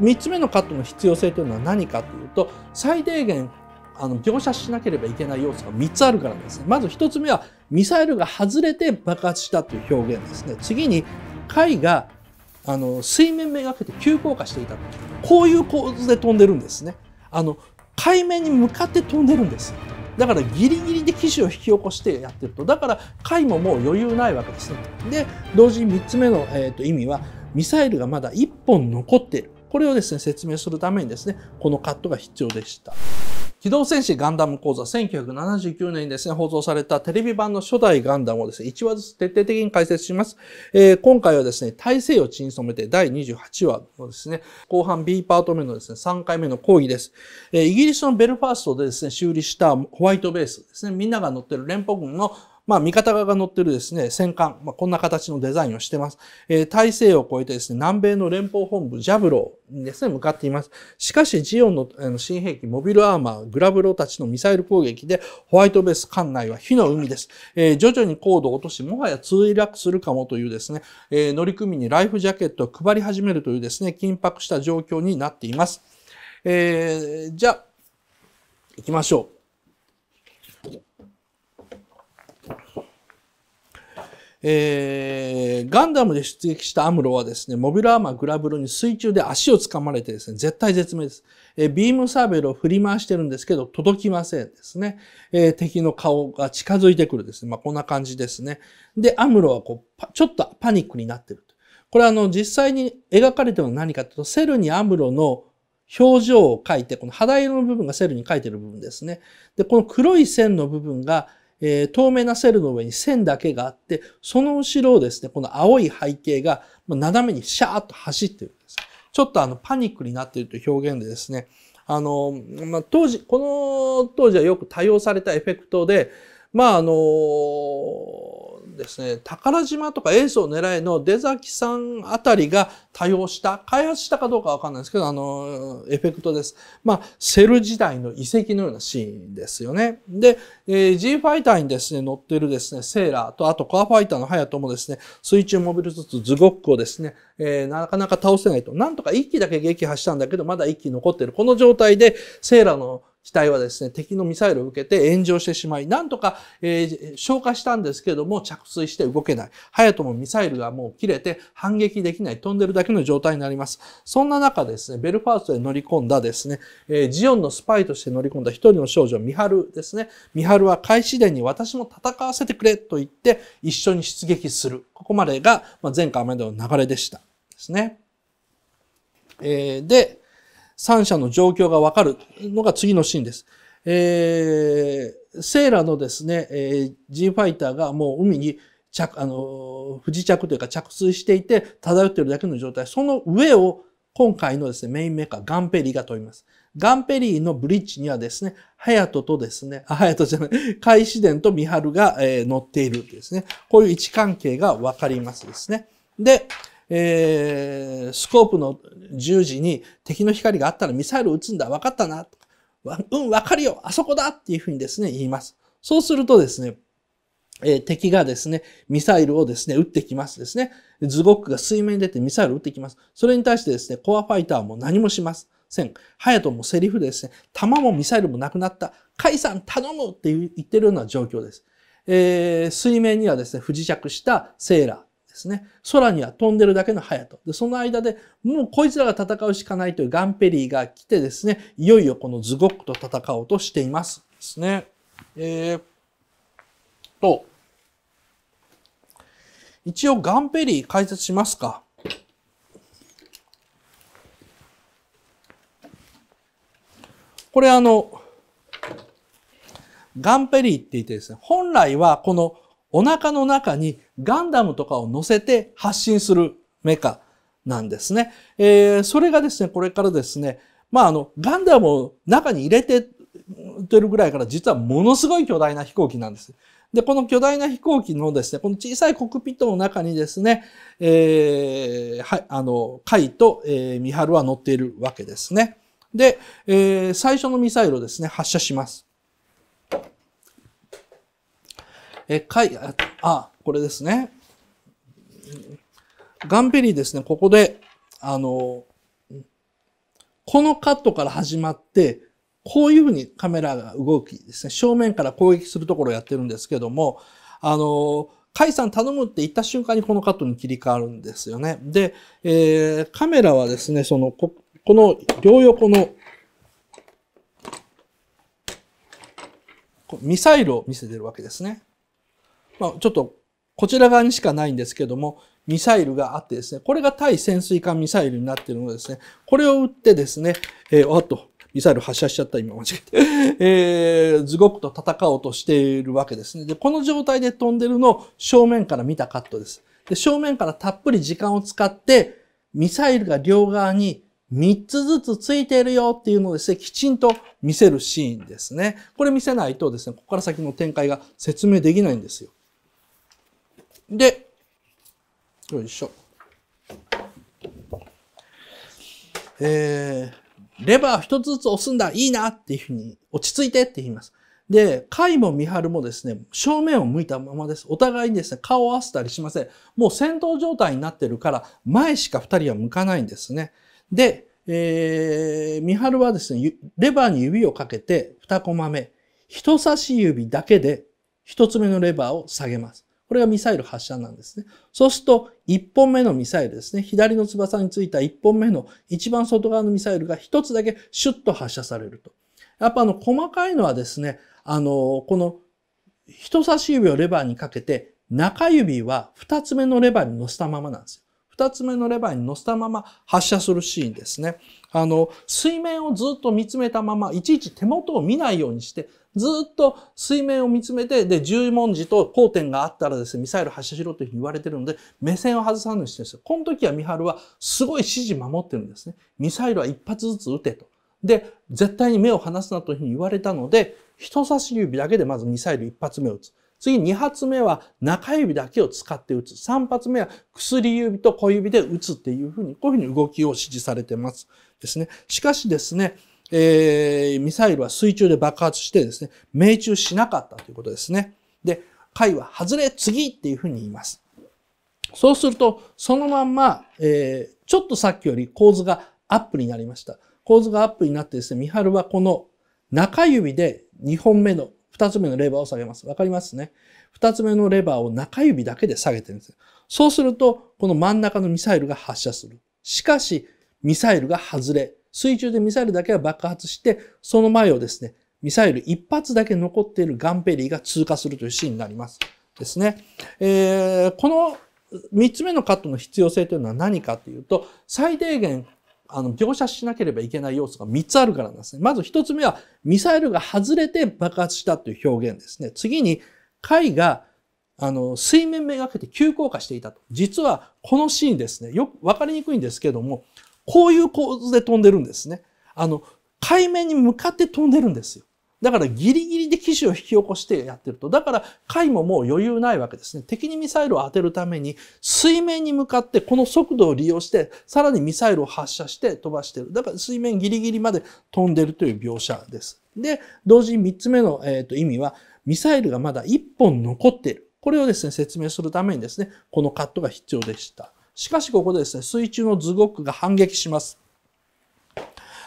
3つ目のカットの必要性というのは何かというと最低限あの描写しなければいけない要素が3つあるからですねまず1つ目はミサイルが外れて爆発したという表現ですね次に貝があの水面めがけて急降下していたこういう構図で飛んでるんですねあの海面に向かって飛んでるんですだからギリギリで機種を引き起こしてやってるとだから貝ももう余裕ないわけですねで同時に3つ目の、えーと、意味はミサイルがまだ1本残っているこれをですね、説明するためにですね、このカットが必要でした。機動戦士ガンダム講座1979年にですね、放送されたテレビ版の初代ガンダムをですね、1話ずつ徹底的に解説します。えー、今回はですね、大西洋沈染めて第28話のですね、後半 B パート目のですね、3回目の講義です。えー、イギリスのベルファーストでですね、修理したホワイトベースですね、みんなが乗ってる連邦軍のまあ、味方側が乗ってるですね、戦艦、まあ、こんな形のデザインをしてます。えー、大西洋を越えてですね、南米の連邦本部、ジャブローにですね、向かっています。しかし、ジオンのあの新兵器、モビルアーマー、グラブローたちのミサイル攻撃で、ホワイトベース艦内は火の海です。えー、徐々に高度を落とし、もはや通落するかもというですね、えー、乗組員にライフジャケットを配り始めるというですね、緊迫した状況になっています。えー、じゃあ、行きましょう。えー、ガンダムで出撃したアムロはですね、モビルアーマーグラブルに水中で足を掴まれてですね、絶対絶命です。えー、ビームサーベルを振り回してるんですけど、届きませんですね。えー、敵の顔が近づいてくるですね。まあ、こんな感じですね。で、アムロはこう、ちょっとパニックになってる。これあの、実際に描かれてるのは何かというと、セルにアムロの表情を描いて、この肌色の部分がセルに描いてる部分ですね。で、この黒い線の部分が、えー、透明なセルの上に線だけがあって、その後ろをですね、この青い背景が斜めにシャーッと走ってるんです。ちょっとあのパニックになっているという表現でですね、あの、まあ、当時、この当時はよく多用されたエフェクトで、まああの、ですね、宝島とかエースを狙えの出崎さんあたりが多用した、開発したかどうかわかんないですけど、あの、エフェクトです。まあ、セル時代の遺跡のようなシーンですよね。で、えー、G ファイターにですね、乗ってるですね、セーラーと、あとコアファイターのハヤトもですね、水中モビルスーツズゴックをですね、えー、なかなか倒せないと。なんとか1機だけ撃破したんだけど、まだ1機残ってる。この状態で、セーラーの機体はですね、敵のミサイルを受けて炎上してしまい、なんとか、えー、消火したんですけども、着水して動けない。早くもミサイルがもう切れて反撃できない、飛んでるだけの状態になります。そんな中ですね、ベルファーストで乗り込んだですね、えー、ジオンのスパイとして乗り込んだ一人の少女、ミハルですね。ミハルは開始殿に私も戦わせてくれと言って、一緒に出撃する。ここまでが、まあ、前回までの流れでした。ですね。えー、で、三者の状況がわかるのが次のシーンです。えー、セーラのですね、えー、G ファイターがもう海に着、あの、不時着というか着水していて漂っているだけの状態。その上を今回のですね、メインメーカー、ガンペリーが飛びます。ガンペリーのブリッジにはですね、ハヤトとですね、あ、ハヤトじゃない、海自ンとミハルが、えー、乗っているんですね、こういう位置関係がわかりますですね。で、えー、スコープの十字に敵の光があったらミサイル撃つんだ、分かったな、うん、分かるよ、あそこだっていうふうにですね、言います。そうするとですね、えー、敵がですね、ミサイルをですね、撃ってきますですね。ズゴックが水面に出てミサイルを撃ってきます。それに対してですね、コアファイターはもう何もしません。ハヤトもセリフでですね、弾もミサイルもなくなった。解散頼むって言ってるような状況です。えー、水面にはですね、不時着したセーラー。ですね。空には飛んでるだけの隼人。で、その間でもうこいつらが戦うしかないというガンペリーが来てですね、いよいよこのズゴックと戦おうとしています。ですね。えー、と、一応ガンペリー解説しますか。これあの、ガンペリーって言ってですね、本来はこのお腹の中にガンダムとかを乗せて発信するメカなんですね。えー、それがですね、これからですね、まああの、ガンダムを中に入れててるぐらいから実はものすごい巨大な飛行機なんです。で、この巨大な飛行機のですね、この小さいコックピットの中にですね、えー、はい、あの、カイと、えー、ミハルは乗っているわけですね。で、えー、最初のミサイルをですね、発射します。え、かい、あ、これですね。ガンベリーですね、ここで、あの、このカットから始まって、こういうふうにカメラが動きですね、正面から攻撃するところをやってるんですけども、あの、カイさん頼むって言った瞬間にこのカットに切り替わるんですよね。で、えー、カメラはですね、その、ここの両横のミサイルを見せてるわけですね。まあ、ちょっとこちら側にしかないんですけども、ミサイルがあってですね、これが対潜水艦ミサイルになっているのでですね、これを撃ってですね、えー、おっと、ミサイル発射しちゃった、今間違えて。えー、ズゴクと戦おうとしているわけですね。で、この状態で飛んでるのを正面から見たカットです。で、正面からたっぷり時間を使って、ミサイルが両側に3つずつついているよっていうのをですね、きちんと見せるシーンですね。これ見せないとですね、ここから先の展開が説明できないんですよ。で、よいしょ。えー、レバー一つずつ押すんだ、いいなっていうふうに、落ち着いてって言います。で、カイも三春もですね、正面を向いたままです。お互いにですね、顔を合わせたりしません。もう戦闘状態になってるから、前しか二人は向かないんですね。で、えー、三春はですね、レバーに指をかけて、二コマ目、人差し指だけで、一つ目のレバーを下げます。これがミサイル発射なんですね。そうすると、1本目のミサイルですね。左の翼についた1本目の一番外側のミサイルが1つだけシュッと発射されると。やっぱあの、細かいのはですね、あの、この人差し指をレバーにかけて、中指は2つ目のレバーに乗せたままなんですよ。2つ目のレバーに乗せたまま発射するシーンですね。あの、水面をずっと見つめたまま、いちいち手元を見ないようにして、ずっと水面を見つめて、で、十文字と交点があったらですね、ミサイル発射しろというふうに言われてるので、目線を外さいようにしてるんですよ。この時は三春はすごい指示守ってるんですね。ミサイルは一発ずつ撃てと。で、絶対に目を離すなというふうに言われたので、人差し指だけでまずミサイル一発目を撃つ。次二発目は中指だけを使って撃つ。三発目は薬指と小指で撃つっていうふうに、こういうふうに動きを指示されてます。ですね。しかしですね、えー、ミサイルは水中で爆発してですね、命中しなかったということですね。で、回は外れ次っていうふうに言います。そうすると、そのまんま、えー、ちょっとさっきより構図がアップになりました。構図がアップになってですね、ミハルはこの中指で2本目の、2つ目のレバーを下げます。わかりますね。2つ目のレバーを中指だけで下げてるんです。そうすると、この真ん中のミサイルが発射する。しかし、ミサイルが外れ、水中でミサイルだけは爆発して、その前をですね、ミサイル一発だけ残っているガンペリーが通過するというシーンになります。ですね。えー、この三つ目のカットの必要性というのは何かというと、最低限、あの、描写しなければいけない要素が三つあるからなんですね。まず一つ目は、ミサイルが外れて爆発したという表現ですね。次に、貝が、あの、水面めがけて急降下していたと。実は、このシーンですね。よく分かりにくいんですけども、こういう構図で飛んでるんですね。あの、海面に向かって飛んでるんですよ。だからギリギリで機種を引き起こしてやってると。だから海ももう余裕ないわけですね。敵にミサイルを当てるために水面に向かってこの速度を利用してさらにミサイルを発射して飛ばしてる。だから水面ギリギリまで飛んでるという描写です。で、同時に3つ目の、えー、と意味はミサイルがまだ1本残っている。これをですね、説明するためにですね、このカットが必要でした。しかしここでですね、水中のズゴックが反撃します。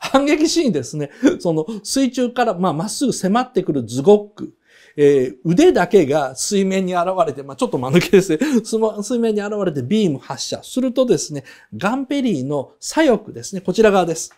反撃シーンですね、その水中からまあ、っすぐ迫ってくるズゴック。えー、腕だけが水面に現れて、まあ、ちょっと間抜けですね。水面に現れてビーム発射。するとですね、ガンペリーの左翼ですね、こちら側です。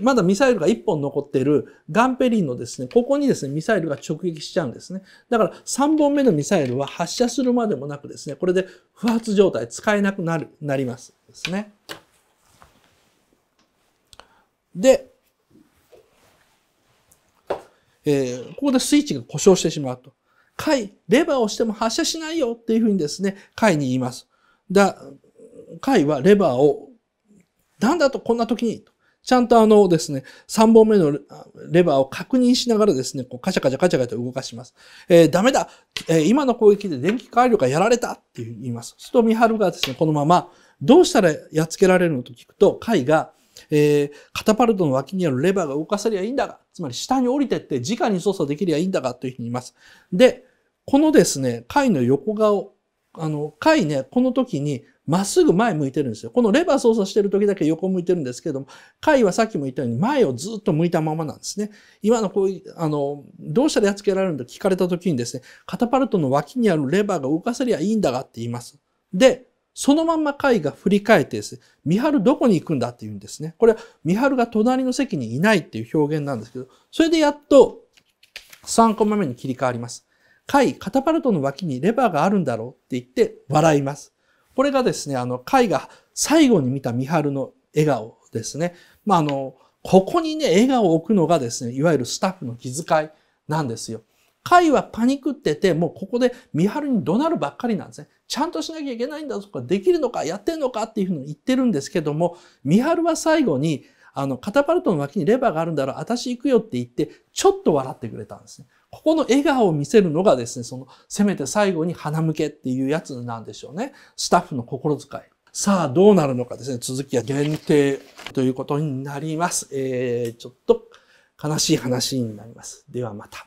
まだミサイルが1本残っているガンペリンのですね、ここにですね、ミサイルが直撃しちゃうんですね。だから3本目のミサイルは発射するまでもなくですね、これで不発状態、使えなくなる、なりますですね。で、えー、ここでスイッチが故障してしまうと。回、レバーをしても発射しないよっていうふうにですね、回に言います。だ、回はレバーを、なんだとこんな時に、ちゃんとあのですね、3本目のレバーを確認しながらですね、こうカチャカチャカチャカチャ動かします。えー、ダメだ、えー、今の攻撃で電気回路がやられたって言います。するとミハルがですね、このまま、どうしたらやっつけられるのと聞くと、カイが、えー、カタパルトの脇にあるレバーが動かせりゃいいんだが、つまり下に降りてって直に操作できりゃいいんだがというふうに言います。で、このですね、貝の横顔、あの、貝ね、この時にまっすぐ前向いてるんですよ。このレバー操作してる時だけ横向いてるんですけども、貝はさっきも言ったように前をずっと向いたままなんですね。今のこういう、あの、どうしたらやっつけられるんだと聞かれた時にですね、カタパルトの脇にあるレバーが動かせりゃいいんだがって言います。で、そのまんま貝が振り返ってですね、三春どこに行くんだって言うんですね。これは三春が隣の席にいないっていう表現なんですけど、それでやっと3コマ目に切り替わります。貝、カタパルトの脇にレバーがあるんだろうって言って笑います。これがですね、あの、絵画、最後に見た三春の笑顔ですね。まあ、あの、ここにね、笑顔を置くのがですね、いわゆるスタッフの気遣いなんですよ。会はパニックってて、もうここで三春に怒鳴るばっかりなんですね。ちゃんとしなきゃいけないんだとか、できるのか、やってんのかっていうふうに言ってるんですけども、三春は最後に、あの、カタパルトの脇にレバーがあるんだろう、私行くよって言って、ちょっと笑ってくれたんですね。ここの笑顔を見せるのがですね、その、せめて最後に鼻向けっていうやつなんでしょうね。スタッフの心遣い。さあ、どうなるのかですね。続きは限定ということになります。えー、ちょっと悲しい話になります。ではまた。